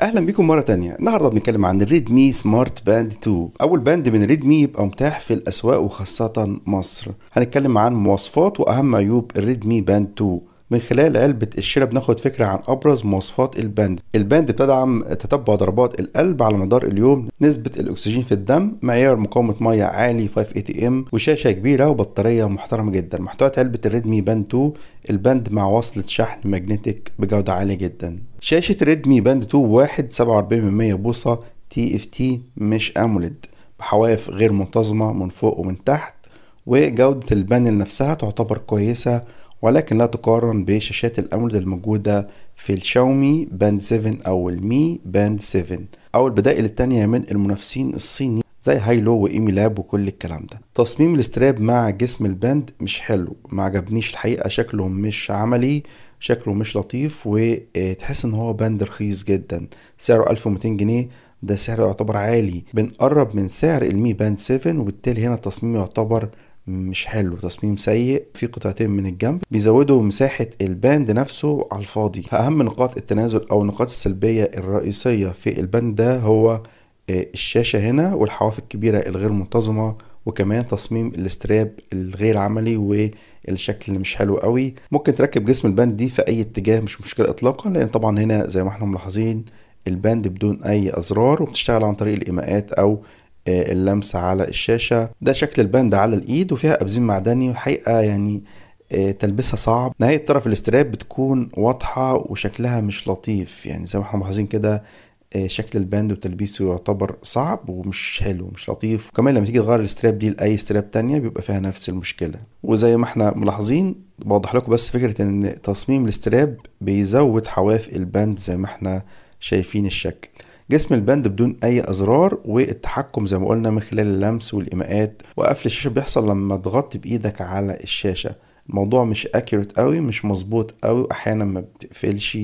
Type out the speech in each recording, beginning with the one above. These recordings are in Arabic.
اهلا بيكم مره تانية النهارده بنتكلم عن الريدمي سمارت باند 2 اول باند من ريدمي يبقى متاح في الاسواق وخاصه مصر هنتكلم عن مواصفات واهم عيوب الريدمي باند 2 من خلال علبة الشراء بناخد فكرة عن أبرز مواصفات الباند الباند بتدعم تتبع ضربات القلب على مدار اليوم نسبة الأكسجين في الدم معيار مقاومة مية عالي 5 اي تي ام وشاشة كبيرة وبطارية محترمة جدا محتوى علبة الريدمي باند 2 الباند مع وصلة شحن ماجنتيك بجودة عالية جدا شاشة ريدمي باند 2 واحد 47 بوصة تي اف تي مش اموليد بحواف غير منتظمة من فوق ومن تحت وجودة البانل نفسها تعتبر كويسة ولكن لا تقارن بشاشات الأمولد الموجودة في الشاومي باند 7 أو المي باند 7 أو البدائل التانية من المنافسين الصيني زي هايلو وايمي لاب وكل الكلام ده تصميم الاستراب مع جسم الباند مش حلو ما عجبنيش الحقيقه شكله مش عملي شكله مش لطيف وتحس آه، ان هو باند رخيص جدا سعره 1200 جنيه ده سعر يعتبر عالي بنقرب من سعر المي باند 7 وبالتالي هنا التصميم يعتبر مش حلو تصميم سيء في قطعتين من الجنب بيزودوا مساحة الباند نفسه على الفاضي فأهم نقاط التنازل أو النقاط السلبية الرئيسية في الباند ده هو آه، الشاشة هنا والحواف الكبيرة الغير منتظمة وكمان تصميم الاستراب الغير عملي والشكل اللي مش حلو قوي ممكن تركب جسم الباند دي في اي اتجاه مش مشكلة اطلاقا لان طبعا هنا زي ما احنا ملاحظين الباند بدون اي ازرار وبتشتغل عن طريق الايماءات او آه، اللمسة على الشاشة ده شكل البند على الإيد وفيها أبزيم معدني والحقيقة يعني آه، تلبسها صعب نهاية طرف الاستراب بتكون واضحة وشكلها مش لطيف يعني زي ما احنا ملاحظين كده آه، شكل الباند وتلبيسه يعتبر صعب ومش حلو مش لطيف وكمان لما تيجي تغير الاستراب دي لاي ستراب تانية بيبقى فيها نفس المشكله وزي ما احنا ملاحظين بوضح لكم بس فكره ان تصميم الاستراب بيزود حواف الباند زي ما احنا شايفين الشكل جسم البند بدون اي ازرار والتحكم زي ما قلنا من خلال اللمس والايماءات وقفل الشاشه بيحصل لما تغطي بايدك على الشاشه الموضوع مش اكيوريت قوي مش مظبوط قوي واحيانا ما بتقفلش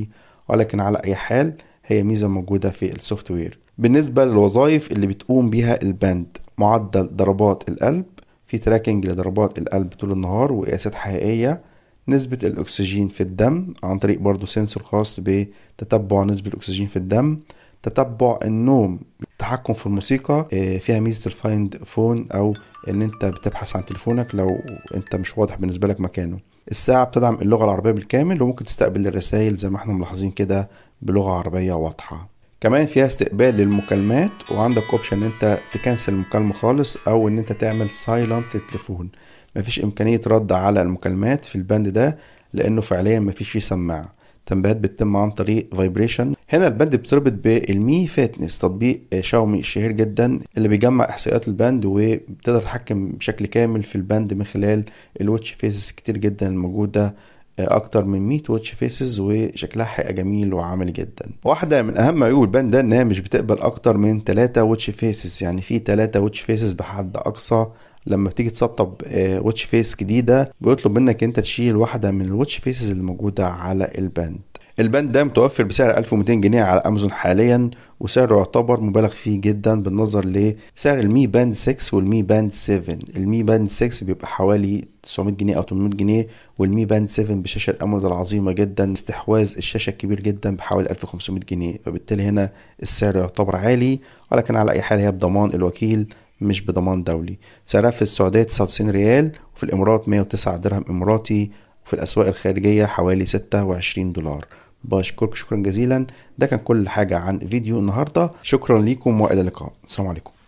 ولكن على اي حال هي ميزه موجوده في السوفت وير بالنسبه للوظائف اللي بتقوم بيها البند معدل ضربات القلب في تراكنج لضربات القلب طول النهار وقياسات حقيقيه نسبة الأكسجين في الدم عن طريق برضو سنسور خاص بتتبع نسبة الأكسجين في الدم تتبع النوم التحكم في الموسيقى آه، فيها ميزه الفايند فون او ان انت بتبحث عن تليفونك لو انت مش واضح بالنسبه لك مكانه الساعه بتدعم اللغه العربيه بالكامل وممكن تستقبل الرسائل زي ما احنا ملاحظين كده بلغه عربيه واضحه كمان فيها استقبال للمكالمات وعندك اوبشن ان انت تكنسل المكالمه خالص او ان انت تعمل سايلنت للتليفون مفيش امكانيه رد على المكالمات في البند ده لانه فعليا مفيش فيه سماعه تنبيهات بتتم عن طريق فايبريشن هنا البند بتربط بالمي فيتنس تطبيق شاومي الشهير جدا اللي بيجمع احصائيات البند وبتقدر تتحكم بشكل كامل في البند من خلال الواتش فيسز كتير جدا الموجوده آه، اكتر من 100 واتش فيسز وشكلها حقيقه جميل وعملي جدا واحده من اهم عيوب البند ده انها مش بتقبل اكتر من 3 واتش فيسز يعني في 3 واتش فيسز بحد اقصى لما بتيجي تسطب آه، واتش فيس جديده بيطلب منك انت تشيل واحده من الواتش فيسز اللي موجوده على الباند البند ده متوفر بسعر 1200 جنيه على امازون حاليا وسعره يعتبر مبالغ فيه جدا بالنظر لسعر المي باند 6 والمي باند 7 المي باند 6 بيبقى حوالي 900 جنيه او 800 جنيه والمي باند 7 بشاشه الامولد العظيمه جدا استحواذ الشاشه الكبير جدا بحوالي 1500 جنيه فبالتالي هنا السعر يعتبر عالي ولكن على اي حال هي بضمان الوكيل مش بضمان دولي سعرها في السعوديه 99 ريال وفي الامارات 109 درهم اماراتي وفي الاسواق الخارجيه حوالي 26 دولار بشكرك شكرا جزيلا ده كان كل حاجة عن فيديو النهاردة شكرا ليكم وإلى اللقاء السلام عليكم